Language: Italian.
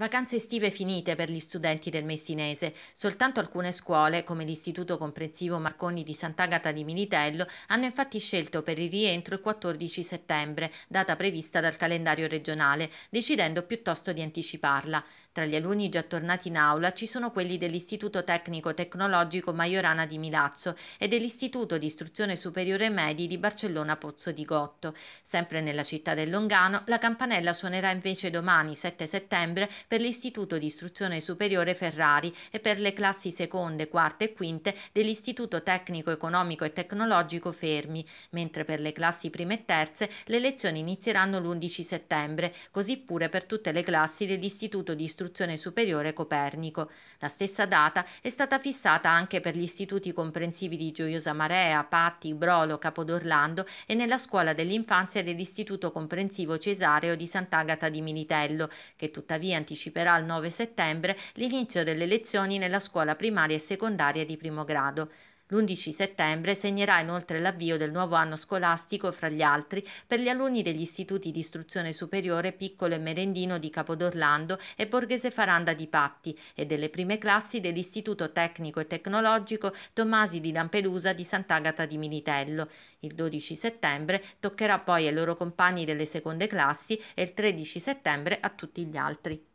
Vacanze estive finite per gli studenti del Messinese. Soltanto alcune scuole, come l'Istituto Comprensivo Marconi di Sant'Agata di Militello, hanno infatti scelto per il rientro il 14 settembre, data prevista dal calendario regionale, decidendo piuttosto di anticiparla. Tra gli alunni già tornati in aula ci sono quelli dell'Istituto Tecnico Tecnologico Maiorana di Milazzo e dell'Istituto di Istruzione Superiore Medi di Barcellona Pozzo di Gotto. Sempre nella città del Longano, la campanella suonerà invece domani 7 settembre per l'Istituto di Istruzione Superiore Ferrari e per le classi seconde, quarte e quinte dell'Istituto Tecnico Economico e Tecnologico Fermi, mentre per le classi prime e terze le lezioni inizieranno l'11 settembre, così pure per tutte le classi dell'Istituto di Istruzione Superiore Copernico. La stessa data è stata fissata anche per gli istituti comprensivi di Gioiosa Marea, Patti, Brolo, Capodorlando e nella scuola dell'infanzia dell'Istituto Comprensivo Cesareo di Sant'Agata di Militello, che tuttavia anticipa anticiperà al 9 settembre l'inizio delle lezioni nella scuola primaria e secondaria di primo grado. L'11 settembre segnerà inoltre l'avvio del nuovo anno scolastico, fra gli altri, per gli alunni degli istituti di istruzione superiore Piccolo e Merendino di Capodorlando e Borghese Faranda di Patti e delle prime classi dell'Istituto Tecnico e Tecnologico Tomasi di Lampedusa di Sant'Agata di Militello. Il 12 settembre toccherà poi ai loro compagni delle seconde classi e il 13 settembre a tutti gli altri.